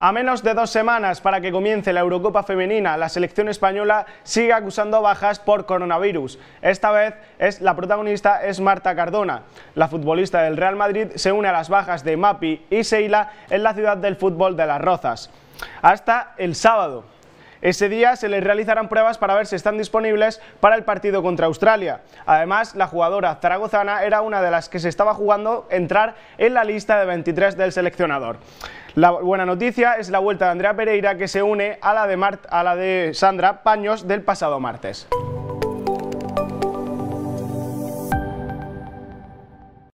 A menos de dos semanas para que comience la Eurocopa femenina, la selección española sigue acusando bajas por coronavirus. Esta vez es, la protagonista es Marta Cardona. La futbolista del Real Madrid se une a las bajas de Mapi y Seila en la ciudad del fútbol de Las Rozas. Hasta el sábado. Ese día se les realizarán pruebas para ver si están disponibles para el partido contra Australia. Además, la jugadora zaragozana era una de las que se estaba jugando entrar en la lista de 23 del seleccionador. La buena noticia es la vuelta de Andrea Pereira que se une a la de, a la de Sandra Paños del pasado martes.